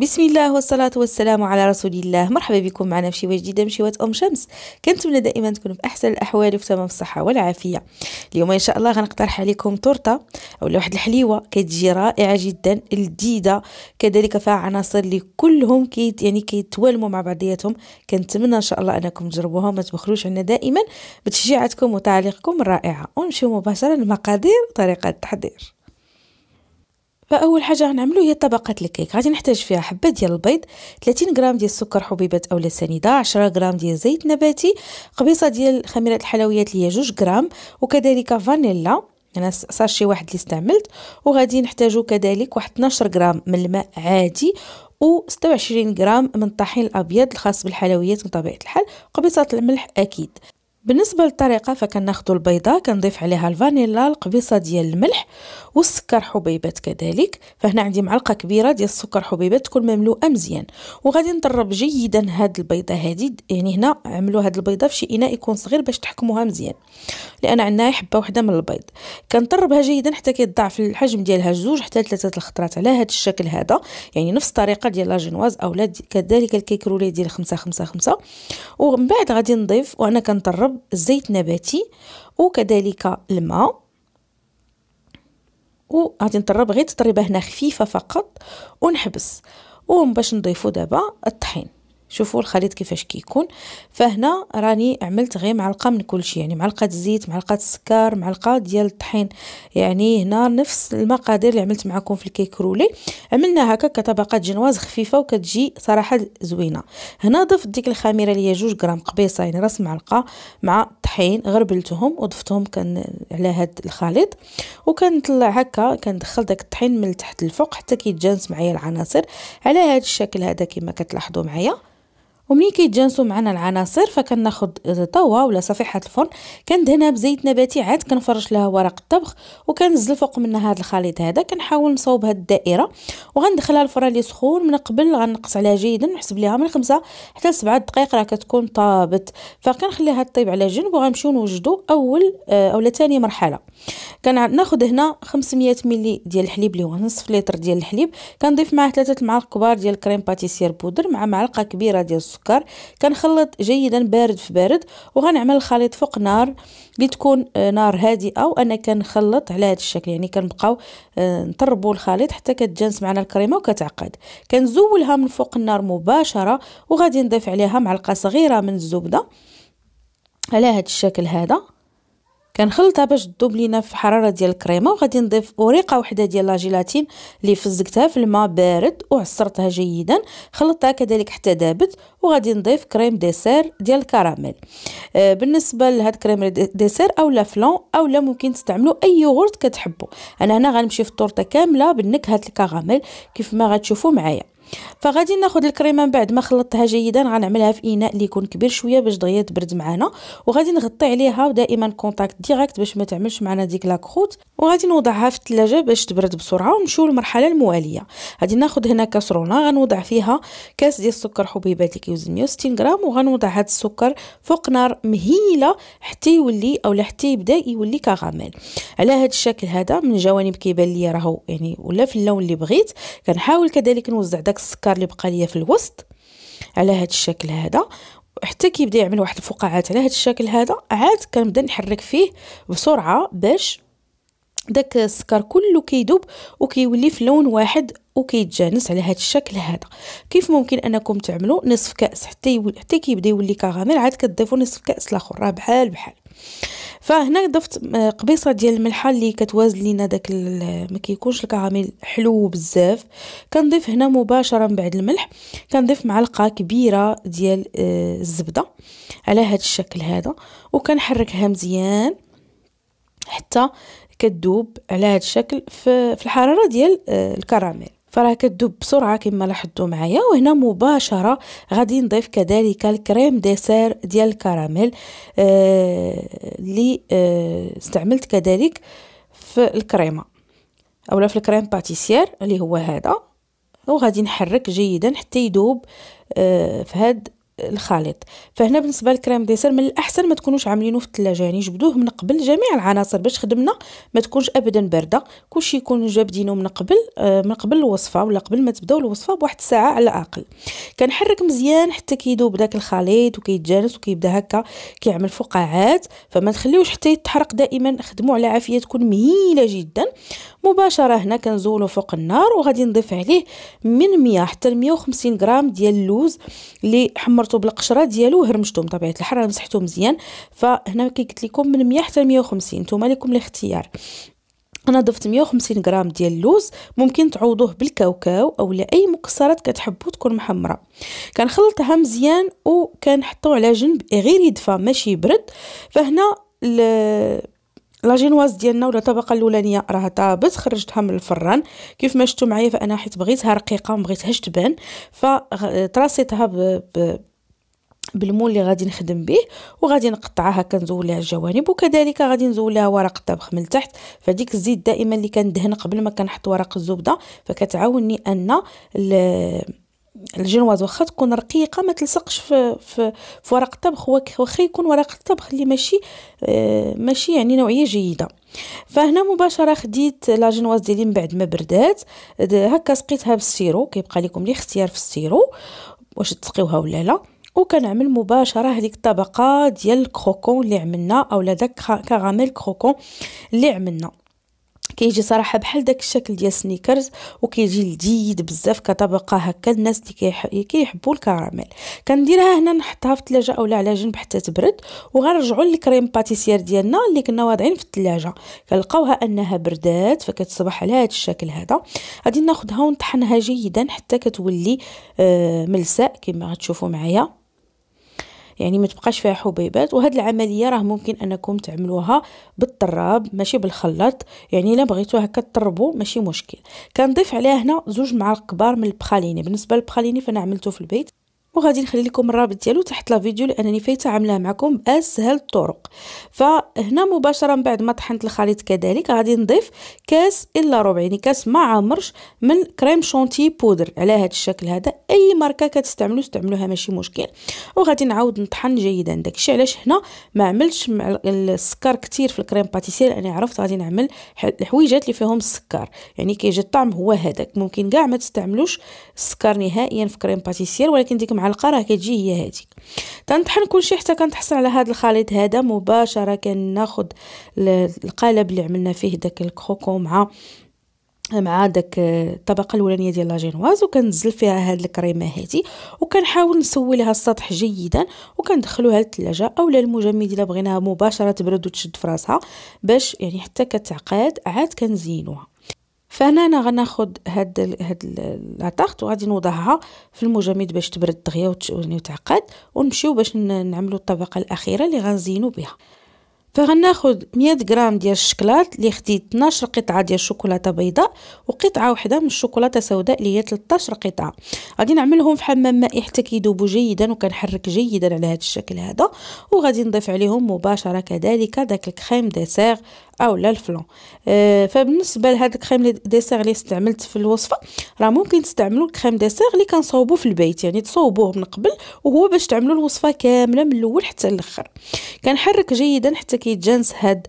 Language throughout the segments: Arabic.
بسم الله والصلاة والسلام على رسول الله مرحبا بكم معنا في شوية جديدة من شوية أم شمس كنتمنى دائما تكونوا بأحسن الأحوال وفي تمام الصحة والعافية اليوم إن شاء الله غنقترح عليكم تورتة أو واحد الحليوة كتجي رائعة جدا لذيذة كذلك فيها عناصر اللي كلهم كيت يعني كيتوالموا مع بعضياتهم كنتمنى إن شاء الله أنكم تجربوها ما تبخلوش عنا دائما بتشجيعاتكم وتعليقكم الرائعة ونمشيو مباشرة لمقادير طريقة التحضير فاول حاجه غنعملو هي طبقه الكيك غادي نحتاج فيها حبه ديال البيض 30 غرام ديال السكر حبيبات اولا سنيده 10 غرام ديال زيت نباتي قبيصه ديال خميره الحلويات اللي هي 2 غرام وكذلك فانيلا انا ساشي واحد اللي استعملت وغادي نحتاجو كذلك واحد 12 غرام من الماء عادي و 26 غرام من الطحين الابيض الخاص بالحلويات بطبيعه الحال قبيصه الملح اكيد بالنسبه للطريقه فكناخذ البيضه كنضيف عليها الفانيلا القبيصه ديال الملح والسكر حبيبات كذلك فهنا عندي معلقه كبيره ديال السكر حبيبات تكون مملوءه مزيان وغادي نضرب جيدا هاد البيضه هادي يعني هنا عملوا هاد البيضه في شي اناء يكون صغير باش تحكموها مزيان لان عندنا حبه وحده من البيض كنطربها جيدا حتى كيتضاعف الحجم ديالها جوج حتى ثلاثه الخطرات على هاد الشكل هذا يعني نفس الطريقه ديال لا جينواز اولا كذلك الكيكرولي ديال 5 5 5 ومن بعد غادي نضيف وانا كنطرب نشرب الزيت نباتي وكذلك الماء وغادي نطرب غير تطريبه هنا خفيفه فقط ونحبس ومن باش نضيفو دابا الطحين شوفوا الخليط كيفاش كيكون فهنا راني عملت غير معلقه من كلشي يعني معلقه الزيت معلقه السكر معلقه ديال الطحين يعني هنا نفس المقادير اللي عملت معكم في الكيك رولي عملنا هكا كطبقات جنواز خفيفه وكتجي صراحه زوينه هنا ضفت ديك الخميره اللي هي 2 غرام قبيصه يعني راس معلقه مع الطحين غربلتهم وضفتهم كان على هاد الخليط وكنطلع هكا كندخل داك الطحين من تحت لفوق حتى كيتجانس معايا العناصر على هاد الشكل هذا كما كتلاحظوا معايا ومني كيتجانسوا معنا العناصر فكناخد طوا ولا صفيحه الفرن كندهنها بزيت نباتي عاد كنفرش لها ورق الطبخ وكنزل فوق منها هاد الخليط هذا كنحاول نصوب هاد الدائره وغندخلها الفران اللي سخون من قبل غنقص عليها جيدا نحسب ليها من خمسة حتى لسبعة دقائق راه كتكون طابت فكنخليها طيب على جنب وغنمشيو نوجدو اول آه، اولا ثاني مرحله كناخذ هنا 500 ملي ديال الحليب اللي هو نصف لتر ديال الحليب كنضيف معاه ثلاثه المعالق كبار ديال كريم باتيسير بودر مع معلقه كبيره ديال السكر كنخلط جيدا بارد في بارد وغنعمل الخليط فوق نار اللي تكون آه، نار هادئه وانا كنخلط على هذا الشكل يعني كنبقاو آه، نطربوا الخليط حتى كتجانس معنا الكريمه وكتعقد كنزولها من فوق النار مباشره وغادي نضيف عليها معلقه صغيره من الزبده على هذا الشكل هذا كنخلطها باش تذوب لينا في الحراره ديال الكريمه وغادي نضيف اوريقه وحده ديال لاجيلاتين اللي فزقتها في الماء بارد وعصرتها جيدا خلطتها كذلك حتى دابت وغادي نضيف كريم ديسير ديال الكراميل آه بالنسبه لهاد كريم ديسير اولا فلون اولا ممكن تستعملوا اي يوغورت كتحبوا انا هنا غنمشي في الطورطه كامله بالنكهه الكراميل كيف ما غتشوفوا معايا فغادي ناخذ الكريمه من بعد ما خلطتها جيدا غنعملها في اناء اللي يكون كبير شويه باش دغيا تبرد معنا وغادي نغطي عليها ودائما كونتاكت ديريكت باش ما تعملش معنا ديك لا كروت وغادي نوضعها في الثلاجه باش تبرد بسرعه ونمشيو للمرحله المواليه غادي ناخذ هنا كاسرونه غنوضع فيها كاس ديال السكر حبيبات اللي كيوزن 160 غرام وغنوضع هذا السكر فوق نار مهيله حتى يولي اولا حتى يبدا يولي كغاميل على هذا الشكل هذا من جوانب كيبان ليا راهو يعني ولا في اللون اللي بغيت كنحاول كذلك نوزع داك السكر اللي بقى ليا في الوسط على هذا الشكل هذا حتى كيبدا يعمل واحد الفقاعات على هذا الشكل هذا عاد كنبدا نحرك فيه بسرعه باش داك السكر كله كيدوب وكيولي في لون واحد وكيتجانس على هذا الشكل هذا كيف ممكن انكم تعملوا نصف كاس حتى يولي حتى كيبدا يولي كراميل عاد كتضيفوا نصف كاس لاخر راه بحال بحال فهنا ضفت آه، قبيصه ديال الملحه اللي كتوازن لينا داك ما كيكونش الكراميل حلو بزاف كنضيف هنا مباشره من بعد الملح كنضيف معلقه كبيره ديال آه، الزبده على هذا الشكل هذا وكنحركها مزيان حتى كتذوب على هذا الشكل في الحراره ديال آه، الكراميل فراه كتذوب بسرعه كما لاحظتوا معايا وهنا مباشره غادي نضيف كذلك الكريم ديسير ديال الكراميل اللي آه،, آه استعملت كذلك في الكريمه اولا في الكريم باتيسير اللي هو هذا وغادي نحرك جيدا حتى يذوب آه في هاد الخليط فهنا بالنسبه للكريم ديسير من الاحسن ما تكونوش عاملينه في الثلاجه يعني جبدوه من قبل جميع العناصر باش خدمنا ما تكونش ابدا بارده كلشي يكون جابدينه من قبل آه من قبل الوصفه ولا قبل ما تبداو الوصفه بواحد الساعه على الاقل كنحرك مزيان حتى كيذوب داك الخليط وكيتجانس وكيبدا هكا كيعمل فقاعات فما تخليوش حتى يتحرق دائما خدموا على عافيه تكون مهيله جدا مباشره هنا كنزولو فوق النار وغادي نضيف عليه من 100 حتى 150 غرام ديال اللوز اللي حمرت درتو بالقشره ديالو هرمشتو بطبيعه الحال راه مسحتو مزيان فهنا كي قلت لكم من 100 حتى 150 نتوما لكم الاختيار انا ضفت 150 غرام ديال اللوز ممكن تعوضوه بالكاوكاو او اي مكسرات كتحبوا تكون محمره كنخلطها مزيان وكنحطو على جنب غير يدفى ماشي يبرد فهنا لا جينواز ديالنا ولا الطبقه الاولانيه راه طابت خرجتها من الفران كيف ما شفتوا معايا فانا حيت بغيتها رقيقه ما بغيتهاش تبان فطراسيتها بالمول اللي غادي نخدم به وغادي نقطعها نزول لها الجوانب وكذلك غادي نزول لها ورق الطبخ من التحت فديك الزيت دائما اللي كندهن قبل ما كنحط ورق الزبده فكتعاوني ان الجنواز واخا تكون رقيقه ما تلصقش في, في, في ورق الطبخ واخا يكون ورق الطبخ اللي ماشي آه، ماشي يعني نوعيه جيده فهنا مباشره خديت لا جنواز ديالي من بعد ما بردات هكا سقيتها بالسيرو كيبقى لكم الاختيار في السيرو واش تسقيوها ولا لا وكنعمل مباشره هذيك الطبقه ديال الكروكون اللي عملنا اولا داك كراميل كروكون اللي عملنا كيجي صراحه بحال داك الشكل ديال سنيكرز وكيجي لذيذ بزاف كطبقه هكا الناس اللي كيحبوا الكراميل كنديرها هنا نحطها في الثلاجه اولا على جنب حتى تبرد وغنرجعوا للكريم باتيسير ديالنا اللي كنا واضعين في الثلاجه كنلقاوها انها بردات فكتصبح على هذا الشكل هذا غادي ناخذها ونطحنها جيدا حتى كتولي آه، ملساء كما غتشوفوا معايا يعني ما تبقاش فيها حبيبات وهاد العمليه راه ممكن انكم تعملوها بالطراب ماشي بالخلاط يعني الا بغيتو هكا تطربوا ماشي مشكل كنضيف عليها هنا زوج معالق كبار من البخاليني بالنسبه للبخاليني فانا عملته في البيت وغادي نخلي لكم الرابط ديالو تحت لا فيديو لانني فايته عاملاه معكم باسهل الطرق فهنا مباشره من بعد ما طحنت الخليط كذلك غادي نضيف كاس الا ربع يعني كاس ما عامرش من كريم شونتي بودر على هذا الشكل هذا اي ماركه كتستعملوا استعملوها ماشي مشكل وغادي نعاود نطحن جيدا داكشي علاش هنا ما عملتش السكر كتير في الكريم باتيسير لاني عرفت غادي نعمل الحويجات اللي فيهم السكر يعني كيجي الطعم هو هذاك ممكن كاع ما تستعملوش السكر نهائيا في كريم باتيسير ولكن ديك معلقه راه كتجي هي هذيك تنطحن كلشي حتى كنتحصل على هذا الخليط هذا مباشره كناخذ القالب اللي عملنا فيه داك الكروكو مع مع داك آه، الطبقه الاولانيه ديال لاجينواز وكنزل فيها هاد الكريمه هادي وكنحاول نسوي لها السطح جيدا وكندخلوها للثلاجه اولا المجمد الا بغيناها مباشره تبرد وتشد في راسها باش يعني حتى كتعقد عاد كنزينوها فهنا انا غناخد هاد هاد لاطارت وغادي نوضعها في المجمد باش تبرد دغيا وتعقد ونمشيو باش نعملو الطبقه الاخيره اللي غنزينو بها فغناخد 100 غرام ديال الشكلاط اللي خديت 12 قطعه ديال الشوكولاته بيضاء وقطعه وحده من الشوكولاته سوداء اللي هي 13 قطعه غادي نعملهم في حمام مائي حتى كيذوبوا جيدا وكنحرك جيدا على هذا الشكل هذا وغادي نضيف عليهم مباشره كذلك داك الكريم ديسير او لا الفلون آه فبالنسبه لهاد الكريم ديسير اللي استعملت في الوصفه راه ممكن تستعملوا الكريم ديسير اللي كنصاوبوا في البيت يعني تصوبوه من قبل وهو باش تعملوا الوصفه كامله من الاول حتى الاخر كنحرك جيدا حتى كيتجانس هاد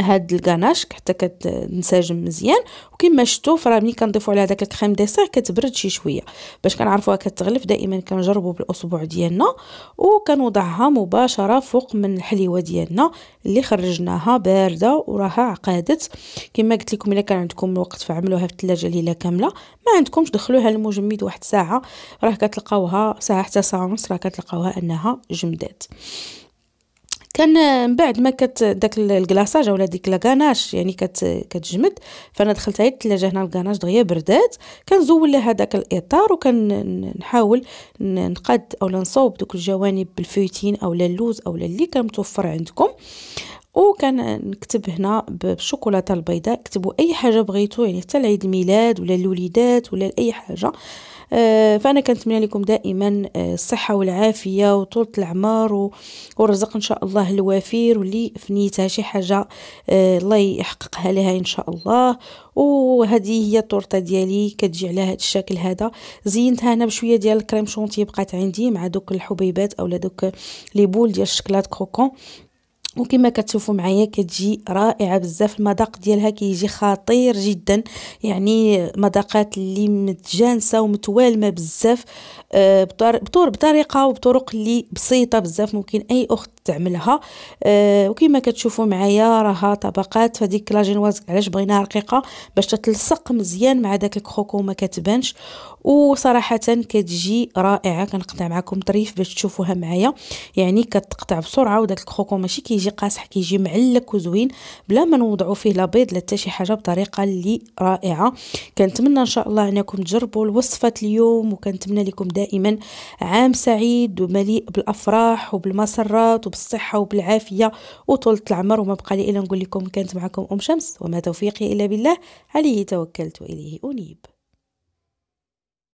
هاد الكناشك حتى كتنسجم مزيان وكما شفتوا فراه ملي كنضيفوا عليها داك الكريم ديسير كتبرد شي شويه باش كنعرفوها كتغلف دائما كنجربوا بالاصبع ديالنا وكنوضعها مباشره فوق من الحليوه ديالنا اللي خرجناها بارده وراها عقادت كما قلت لكم الا كان عندكم الوقت فعملوها في الثلاجه ليله كامله ما عندكمش دخلوها للمجمد واحد ساعه راه كتلقاوها ساعه حتى ساعه ونص راه كتلقاوها انها جمدات كان من بعد ما كت داك الكلاصاج ولا ديك لاكاناش يعني كت كتجمد فانا دخلت هاي الثلاجه هنا الكاناش دغيا بردات كنزول لها داك الاطار وكنحاول نقاد او نصوب دوك الجوانب بالفوتين او اللوز او اللي كان متوفر عندكم وكان نكتب هنا بالشوكولاته البيضاء كتبوا اي حاجه بغيتو يعني حتى لعيد الميلاد ولا الوليدات ولا اي حاجه آه، فأنا كنتمنى لكم دائما آه، الصحة والعافية وطولة العمر والرزق إن شاء الله الوفير واللي فنيتها شي حاجة آه، الله يحققها لها إن شاء الله وهذه هي التورته ديالي كتجي على هذا الشكل هذا زينتها انا بشويه ديال الكريم شونتي بقات عندي مع دوك الحبيبات اولا دوك لي بول ديال الشكلاط كروكون وكما كتشوفوا معايا كتجي رائعه بزاف المذاق ديالها كيجي خطير جدا يعني مذاقات اللي متجانسه ومتوالمه بزاف أه بطور بطريقه وبطرق اللي بسيطه بزاف ممكن اي اخت تعملها آه، وكما كتشوفوا معايا راها طبقات فديك لاجينواز علاش بغيناها رقيقه باش تتلصق مزيان مع داك الكروكو ما كتبانش وصراحه كتجي رائعه كنقطع معكم طريف باش تشوفوها معايا يعني كتقطع بسرعه وداك الكروكو ماشي كيجي كيجي قاصح كيجي معلك وزوين بلا ما نوضعوا فيه لا بيض لا شي حاجه بطريقه اللي رائعه كنتمنى ان شاء الله انكم تجربوا الوصفه اليوم وكنتمنى لكم دائما عام سعيد ومليء بالافراح وبالمسرات وبالصحه وبالعافيه وطولة العمر وما بقى لي الا نقول لكم كانت معكم ام شمس وما توفيقي الا بالله عليه توكلت واليه انيب